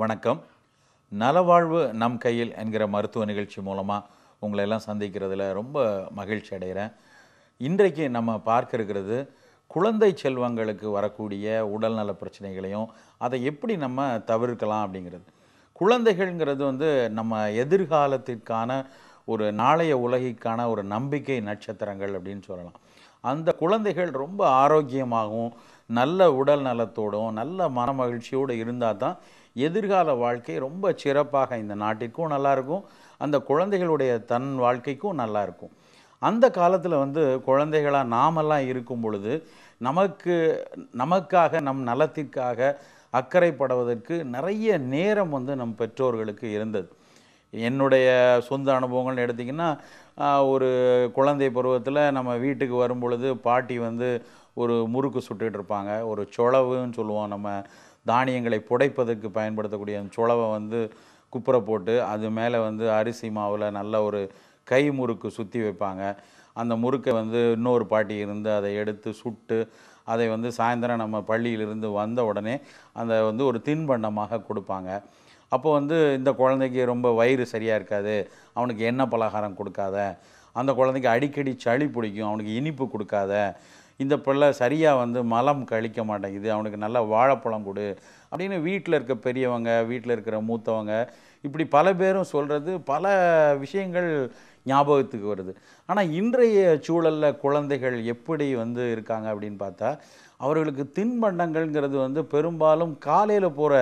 வணக்கம் நலவாழ்வு நம் கையில் என்கிற மருத்துவ நிகழ்ச்சி மூலமாக உங்களையெல்லாம் சந்திக்கிறதுல ரொம்ப மகிழ்ச்சி அடைகிறேன் இன்றைக்கு நம்ம பார்க்க இருக்கிறது குழந்தை செல்வங்களுக்கு வரக்கூடிய உடல்நல பிரச்சனைகளையும் அதை எப்படி நம்ம தவிர்க்கலாம் அப்படிங்கிறது குழந்தைகள்ங்கிறது வந்து நம்ம எதிர்காலத்திற்கான ஒரு நாளைய உலகிற்கான ஒரு நம்பிக்கை நட்சத்திரங்கள் அப்படின்னு சொல்லலாம் அந்த குழந்தைகள் ரொம்ப ஆரோக்கியமாகவும் நல்ல உடல் நலத்தோடும் நல்ல மனமகிழ்ச்சியோடு இருந்தால் தான் எதிர்கால வாழ்க்கை ரொம்ப சிறப்பாக இந்த நாட்டிற்கும் நல்லாயிருக்கும் அந்த குழந்தைகளுடைய தன் வாழ்க்கைக்கும் நல்லாயிருக்கும் அந்த காலத்தில் வந்து குழந்தைகளாக நாமெல்லாம் இருக்கும் பொழுது நமக்கு நமக்காக நம் நலத்திற்காக அக்கறைப்படுவதற்கு நிறைய நேரம் வந்து நம் பெற்றோர்களுக்கு இருந்தது என்னுடைய சொந்த அனுபவங்கள்னு எடுத்திங்கன்னா ஒரு குழந்தை பருவத்தில் நம்ம வீட்டுக்கு வரும் பொழுது பாட்டி வந்து ஒரு முறுக்கு சுட்டுக்கிட்டு இருப்பாங்க ஒரு சொளவுன்னு சொல்லுவோம் நம்ம தானியங்களை புடைப்பதற்கு பயன்படுத்தக்கூடிய அந்த சுளவை வந்து குப்புற போட்டு அது மேலே வந்து அரிசி மாவில் நல்ல ஒரு கை முறுக்கு சுற்றி வைப்பாங்க அந்த முறுக்கை வந்து இன்னொரு பாட்டி இருந்து அதை எடுத்து சுட்டு அதை வந்து சாயந்தரம் நம்ம பள்ளியிலிருந்து வந்த உடனே அந்த வந்து ஒரு தின்பண்டமாக கொடுப்பாங்க அப்போ வந்து இந்த குழந்தைக்கு ரொம்ப வயிறு சரியாக இருக்காது அவனுக்கு எண்ணெய் பலகாரம் கொடுக்காத அந்த குழந்தைக்கு அடிக்கடி சளி பிடிக்கும் அவனுக்கு இனிப்பு கொடுக்காத இந்த பிள்ளை சரியாக வந்து மலம் கழிக்க மாட்டேங்குது அவனுக்கு நல்ல வாழைப்பழம் கொடு அப்படின்னு வீட்டில் இருக்க பெரியவங்க வீட்டில் இருக்கிற மூத்தவங்க இப்படி பல பேரும் சொல்கிறது பல விஷயங்கள் ஞாபகத்துக்கு வருது ஆனால் இன்றைய சூழலில் குழந்தைகள் எப்படி வந்து இருக்காங்க அப்படின்னு பார்த்தா அவர்களுக்கு தின்பண்டங்கள்ங்கிறது வந்து பெரும்பாலும் காலையில் போகிற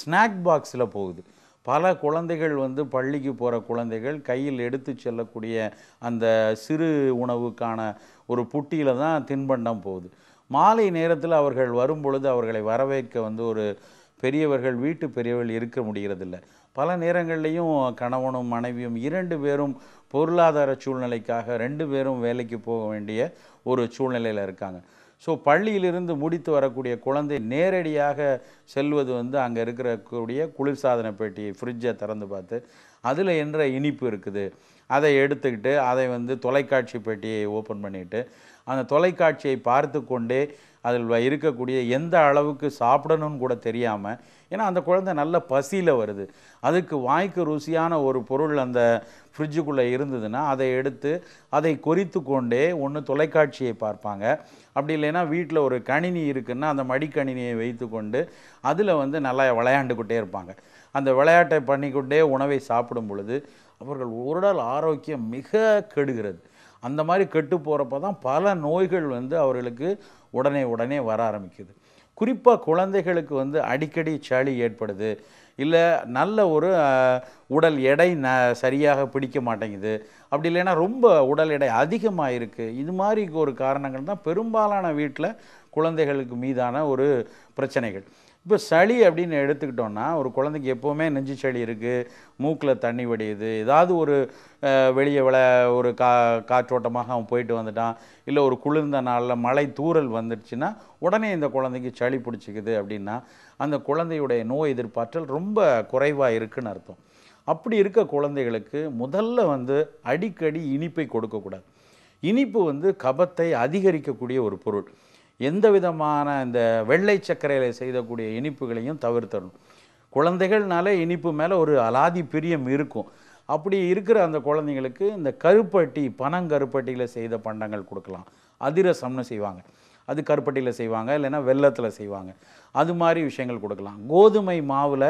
ஸ்நாக் பாக்ஸில் போகுது பல குழந்தைகள் வந்து பள்ளிக்கு போகிற குழந்தைகள் கையில் எடுத்து செல்லக்கூடிய அந்த சிறு உணவுக்கான ஒரு புட்டியில் தான் தின்பண்டம் போகுது மாலை நேரத்தில் அவர்கள் வரும் பொழுது அவர்களை வரவேற்க வந்து ஒரு பெரியவர்கள் வீட்டு பெரியவர்கள் இருக்க முடிகிறதில்ல பல நேரங்கள்லேயும் கணவனும் மனைவியும் இரண்டு பேரும் பொருளாதார சூழ்நிலைக்காக ரெண்டு பேரும் வேலைக்கு போக வேண்டிய ஒரு சூழ்நிலையில் இருக்காங்க ஸோ பள்ளியிலிருந்து முடித்து வரக்கூடிய குழந்தை நேரடியாக செல்வது வந்து அங்கே இருக்கிறக்கூடிய குளிர்சாதன பெட்டி ஃப்ரிட்ஜை திறந்து பார்த்து அதில் என்ற இனிப்பு இருக்குது அதை எடுத்துக்கிட்டு அதை வந்து தொலைக்காட்சி பெட்டியை ஓப்பன் பண்ணிவிட்டு அந்த தொலைக்காட்சியை பார்த்து கொண்டே அதில் இருக்கக்கூடிய எந்த அளவுக்கு சாப்பிடணும்னு கூட தெரியாமல் ஏன்னா அந்த குழந்தை நல்ல பசியில் வருது அதுக்கு வாய்க்கு ருசியான ஒரு பொருள் அந்த ஃப்ரிட்ஜுக்குள்ளே இருந்ததுன்னா அதை எடுத்து அதை கொறித்து கொண்டே ஒன்று தொலைக்காட்சியை பார்ப்பாங்க அப்படி இல்லைன்னா வீட்டில் ஒரு கணினி இருக்குன்னா அந்த மடிக்கணினியை வைத்து கொண்டு அதில் வந்து நல்லா விளையாண்டுக்கிட்டே இருப்பாங்க அந்த விளையாட்டை பண்ணிக்கொண்டே உணவை சாப்பிடும் பொழுது அவர்கள் உடல் ஆரோக்கியம் மிக கெடுகிறது அந்த மாதிரி கெட்டு போகிறப்ப தான் பல நோய்கள் வந்து அவர்களுக்கு உடனே உடனே வர ஆரம்பிக்குது குறிப்பாக குழந்தைகளுக்கு வந்து அடிக்கடி சளி ஏற்படுது இல்லை நல்ல ஒரு உடல் எடை ந சரியாக பிடிக்க மாட்டேங்குது அப்படி இல்லைன்னா ரொம்ப உடல் எடை அதிகமாக இருக்குது இது மாதிரி ஒரு காரணங்கள் தான் பெரும்பாலான வீட்டில் குழந்தைகளுக்கு மீதான ஒரு பிரச்சனைகள் இப்போ சளி அப்படின்னு எடுத்துக்கிட்டோன்னா ஒரு குழந்தைக்கு எப்போவுமே நெஞ்சு சளி இருக்குது மூக்கில் தண்ணி வடியுது ஏதாவது ஒரு வெளியே விள ஒரு கா காற்றோட்டமாக அவன் போயிட்டு வந்துட்டான் இல்லை ஒரு குளிர்ந்த நாளில் மழை தூரல் வந்துடுச்சுன்னா உடனே இந்த குழந்தைக்கு சளி பிடிச்சிக்குது அப்படின்னா அந்த குழந்தையுடைய நோய் எதிர்ப்பாற்றல் ரொம்ப குறைவாக இருக்குன்னு அர்த்தம் அப்படி இருக்க குழந்தைகளுக்கு முதல்ல வந்து அடிக்கடி இனிப்பை கொடுக்கக்கூடாது இனிப்பு வந்து கபத்தை அதிகரிக்கக்கூடிய ஒரு பொருள் எந்த விதமான இந்த வெள்ளை சர்க்கரையில் செய்தக்கூடிய இனிப்புகளையும் தவிர்த்தரணும் குழந்தைகள்னாலே இனிப்பு மேலே ஒரு அலாதி பிரியம் இருக்கும் அப்படி இருக்கிற அந்த குழந்தைங்களுக்கு இந்த கருப்பட்டி பனங்கருப்பட்டியில் செய்த பண்டங்கள் கொடுக்கலாம் அதிரசம்னு செய்வாங்க அது கருப்பட்டியில் செய்வாங்க இல்லைன்னா வெள்ளத்தில் செய்வாங்க அது மாதிரி விஷயங்கள் கொடுக்கலாம் கோதுமை மாவில்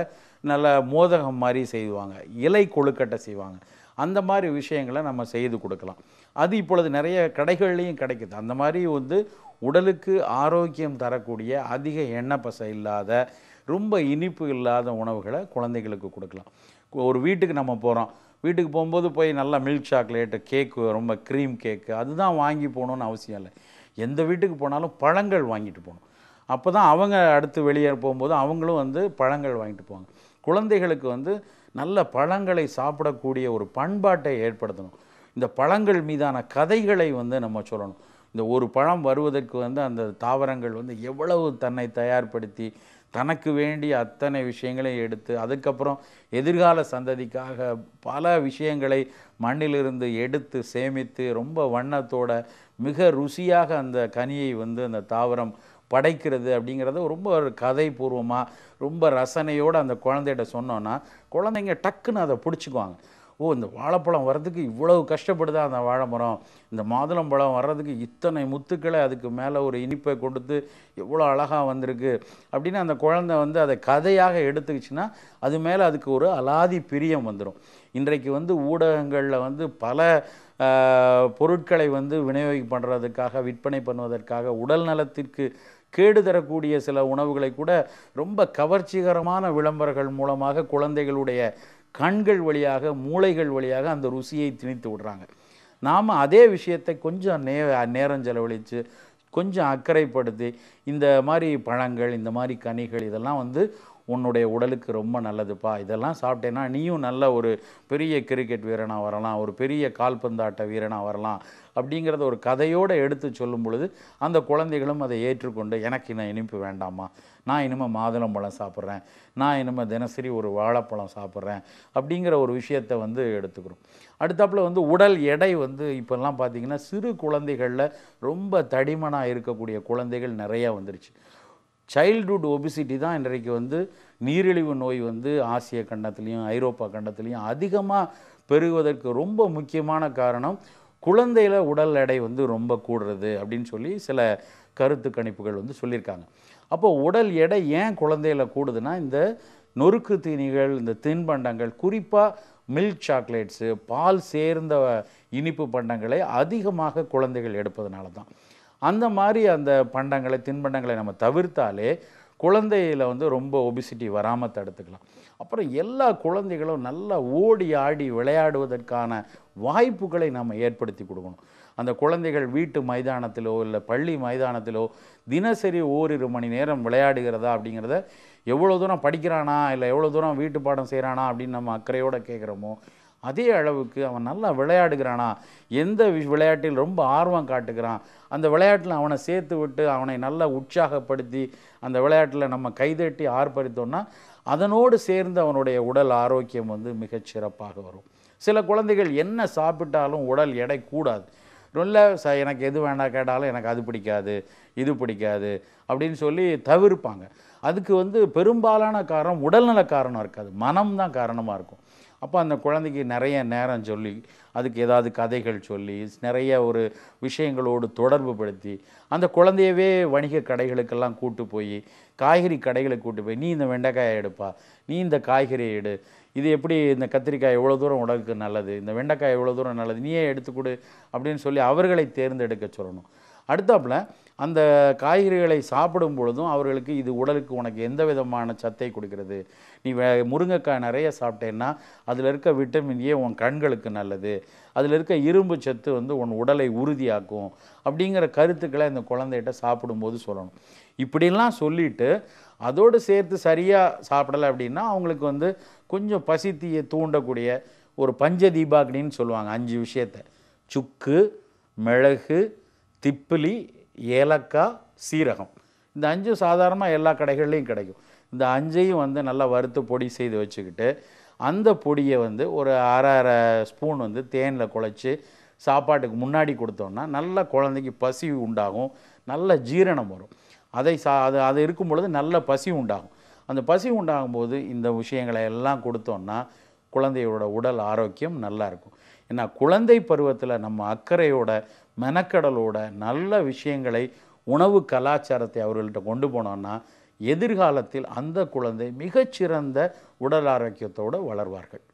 நல்ல மோதகம் மாதிரி செய்வாங்க இலை கொழுக்கட்டை செய்வாங்க அந்த மாதிரி விஷயங்களை நம்ம செய்து கொடுக்கலாம் அது இப்பொழுது நிறைய கடைகள்லேயும் கிடைக்குது அந்த மாதிரி வந்து உடலுக்கு ஆரோக்கியம் தரக்கூடிய அதிக எண்ணெய் பசை இல்லாத ரொம்ப இனிப்பு இல்லாத உணவுகளை குழந்தைகளுக்கு கொடுக்கலாம் ஒரு வீட்டுக்கு நம்ம போகிறோம் வீட்டுக்கு போகும்போது போய் நல்லா மில்க் சாக்லேட்டு கேக்கு ரொம்ப க்ரீம் கேக்கு அதுதான் வாங்கி போகணுன்னு அவசியம் இல்லை எந்த வீட்டுக்கு போனாலும் பழங்கள் வாங்கிட்டு போகணும் அப்போ தான் அவங்க அடுத்து வெளியே போகும்போது அவங்களும் வந்து பழங்கள் வாங்கிட்டு போவாங்க குழந்தைகளுக்கு வந்து நல்ல பழங்களை சாப்பிடக்கூடிய ஒரு பண்பாட்டை ஏற்படுத்தணும் இந்த பழங்கள் மீதான கதைகளை வந்து நம்ம சொல்லணும் இந்த ஒரு பழம் வருவதற்கு வந்து அந்த தாவரங்கள் வந்து எவ்வளவு தன்னை தயார்படுத்தி தனக்கு வேண்டிய அத்தனை விஷயங்களையும் எடுத்து அதுக்கப்புறம் எதிர்கால சந்ததிக்காக பல விஷயங்களை மண்ணிலிருந்து எடுத்து சேமித்து ரொம்ப வண்ணத்தோட மிக ருசியாக அந்த கனியை வந்து அந்த தாவரம் படைக்கிறது அப்படிங்கிறத ரொம்ப ஒரு கதை பூர்வமாக ரொம்ப ரசனையோடு அந்த குழந்தைகிட்ட சொன்னோன்னா குழந்தைங்க டக்குன்னு அதை பிடிச்சிக்குவாங்க ஓ இந்த வாழைப்பழம் வர்றதுக்கு இவ்வளவு கஷ்டப்படுதா அந்த வாழைமரம் இந்த மாதுளம்பழம் வர்றதுக்கு இத்தனை முத்துக்களை அதுக்கு மேலே ஒரு இனிப்பை கொடுத்து எவ்வளோ அழகாக வந்திருக்கு அப்படின்னு அந்த குழந்தை வந்து அதை கதையாக எடுத்துக்கிச்சுன்னா அது மேலே அதுக்கு ஒரு அலாதி பிரியம் வந்துடும் இன்றைக்கு வந்து ஊடகங்களில் வந்து பல பொருட்களை வந்து விநியோகம் பண்ணுறதுக்காக விற்பனை பண்ணுவதற்காக உடல் நலத்திற்கு கேடு தரக்கூடிய சில உணவுகளை கூட ரொம்ப கவர்ச்சிகரமான விளம்பரங்கள் மூலமாக குழந்தைகளுடைய கண்கள் வழியாக மூளைகள் வழியாக அந்த ருசியை திணித்து விடுறாங்க நாம் அதே விஷயத்தை கொஞ்சம் நே நேரம் செலவழித்து கொஞ்சம் அக்கறைப்படுத்தி இந்த மாதிரி பழங்கள் இந்த மாதிரி கனிகள் இதெல்லாம் வந்து உன்னுடைய உடலுக்கு ரொம்ப நல்லதுப்பா இதெல்லாம் சாப்பிட்டேன்னா நீயும் நல்ல ஒரு பெரிய கிரிக்கெட் வீரனாக வரலாம் ஒரு பெரிய கால்பந்தாட்ட வீரனாக வரலாம் அப்படிங்கிறத ஒரு கதையோடு எடுத்து சொல்லும் பொழுது அந்த குழந்தைகளும் அதை ஏற்றுக்கொண்டு எனக்கு நான் இனிப்பு வேண்டாமா நான் இனிமேல் மாதுளம்பழம் சாப்பிட்றேன் நான் இனிமேல் தினசரி ஒரு வாழைப்பழம் சாப்பிட்றேன் அப்படிங்கிற ஒரு விஷயத்தை வந்து எடுத்துக்கிறோம் அடுத்தாப்பில் வந்து உடல் எடை வந்து இப்போல்லாம் பார்த்திங்கன்னா சிறு குழந்தைகளில் ரொம்ப தடிமனாக இருக்கக்கூடிய குழந்தைகள் நிறையா வந்துருச்சு சைல்டுஹுட் ஒபிசிட்டி தான் இன்றைக்கு வந்து நீரிழிவு நோய் வந்து ஆசிய கண்டத்துலேயும் ஐரோப்பா கண்டத்துலேயும் அதிகமாக பெருகுவதற்கு ரொம்ப முக்கியமான காரணம் குழந்தையில் உடல் எடை வந்து ரொம்ப கூடுறது அப்படின்னு சொல்லி சில கருத்து கணிப்புகள் வந்து சொல்லியிருக்காங்க அப்போ உடல் எடை ஏன் குழந்தையில் கூடுதுன்னா இந்த நொறுக்கு தீனிகள் இந்த தின்பண்டங்கள் குறிப்பாக மில்க் சாக்லேட்ஸு பால் சேர்ந்த இனிப்பு பண்டங்களை அதிகமாக குழந்தைகள் எடுப்பதனால தான் அந்த மாதிரி அந்த பண்டங்களை தின்பண்டங்களை நம்ம தவிர்த்தாலே குழந்தையில் வந்து ரொம்ப ஒபிசிட்டி வராமல் தடுத்துக்கலாம் அப்புறம் எல்லா குழந்தைகளும் நல்லா ஓடி ஆடி விளையாடுவதற்கான வாய்ப்புகளை நம்ம ஏற்படுத்தி கொடுக்கணும் அந்த குழந்தைகள் வீட்டு மைதானத்திலோ இல்லை பள்ளி மைதானத்திலோ தினசரி ஓரிரு மணி நேரம் விளையாடுகிறதா அப்படிங்கிறத எவ்வளோ தூரம் படிக்கிறானா இல்லை எவ்வளோ தூரம் வீட்டு பாடம் செய்கிறானா அப்படின்னு நம்ம அக்கறையோடு கேட்குறோமோ அதே அளவுக்கு அவன் நல்லா விளையாடுகிறானா எந்த விளையாட்டில் ரொம்ப ஆர்வம் காட்டுகிறான் அந்த விளையாட்டில் அவனை சேர்த்து விட்டு அவனை நல்லா உற்சாகப்படுத்தி அந்த விளையாட்டில் நம்ம கைதட்டி ஆர்ப்பரித்தோம்னா அதனோடு சேர்ந்து அவனுடைய உடல் ஆரோக்கியம் வந்து மிகச்சிறப்பாக வரும் சில குழந்தைகள் என்ன சாப்பிட்டாலும் உடல் எடை கூடாது நல்ல ச எனக்கு எது வேண்டாம் கேட்டாலும் எனக்கு அது பிடிக்காது இது பிடிக்காது அப்படின்னு சொல்லி தவிர்ப்பாங்க அதுக்கு வந்து பெரும்பாலான காரணம் உடல்நல காரணம் இருக்காது மனம் தான் காரணமாக இருக்கும் அப்போ அந்த குழந்தைக்கு நிறைய நேரம் சொல்லி அதுக்கு ஏதாவது கதைகள் சொல்லி நிறைய ஒரு விஷயங்களோடு தொடர்பு படுத்தி அந்த குழந்தையவே வணிக கடைகளுக்கெல்லாம் கூட்டு போய் காய்கறி கடைகளுக்கு கூட்டு போய் நீ இந்த வெண்டைக்காயை எடுப்பா நீ இந்த காய்கறியை எடு இது எப்படி இந்த கத்திரிக்காய் எவ்வளோ தூரம் உடலுக்கு நல்லது இந்த வெண்டைக்காய் எவ்வளோ தூரம் நல்லது நீயே எடுத்துக்கொடு அப்படின்னு சொல்லி அவர்களை தேர்ந்தெடுக்க சொல்லணும் அடுத்தாப்புல அந்த காய்கறிகளை சாப்பிடும் பொழுதும் அவர்களுக்கு இது உடலுக்கு உனக்கு எந்த விதமான சத்தை கொடுக்கிறது நீ வே முருங்கைக்காய் நிறைய சாப்பிட்டேன்னா அதில் இருக்க விட்டமின் ஏ உன் கண்களுக்கு நல்லது அதில் இருக்க இரும்பு சத்து வந்து உன் உடலை உறுதியாக்கும் அப்படிங்கிற கருத்துக்களை இந்த குழந்தைகிட்ட சாப்பிடும்போது சொல்லணும் இப்படிலாம் சொல்லிவிட்டு அதோடு சேர்த்து சரியாக சாப்பிடலை அப்படின்னா அவங்களுக்கு வந்து கொஞ்சம் பசித்தியை தூண்டக்கூடிய ஒரு பஞ்ச தீபாக்னின்னு சொல்லுவாங்க அஞ்சு விஷயத்த சுக்கு மிளகு திப்பிலி ஏலக்காய் சீரகம் இந்த அஞ்சு சாதாரணமாக எல்லா கடைகள்லேயும் கிடைக்கும் இந்த அஞ்சையும் வந்து நல்லா வறுத்து பொடி செய்து வச்சுக்கிட்டு அந்த பொடியை வந்து ஒரு அரை அரை ஸ்பூன் வந்து தேனில் குழச்சி சாப்பாட்டுக்கு முன்னாடி கொடுத்தோம்னா நல்ல குழந்தைக்கு பசி உண்டாகும் நல்ல ஜீரணம் வரும் அதை சா அது அது இருக்கும் பொழுது நல்ல பசி உண்டாகும் அந்த பசி உண்டாகும் போது இந்த விஷயங்களை எல்லாம் கொடுத்தோம்னா குழந்தையோட உடல் ஆரோக்கியம் நல்லாயிருக்கும் ஏன்னா குழந்தை பருவத்தில் நம்ம அக்கறையோட மெனக்கடலோட நல்ல விஷயங்களை உணவு கலாச்சாரத்தை அவர்கள்ட்ட கொண்டு போனோன்னா எதிர்காலத்தில் அந்த குழந்தை மிகச்சிறந்த உடல் ஆரோக்கியத்தோடு வளர்வார்கள்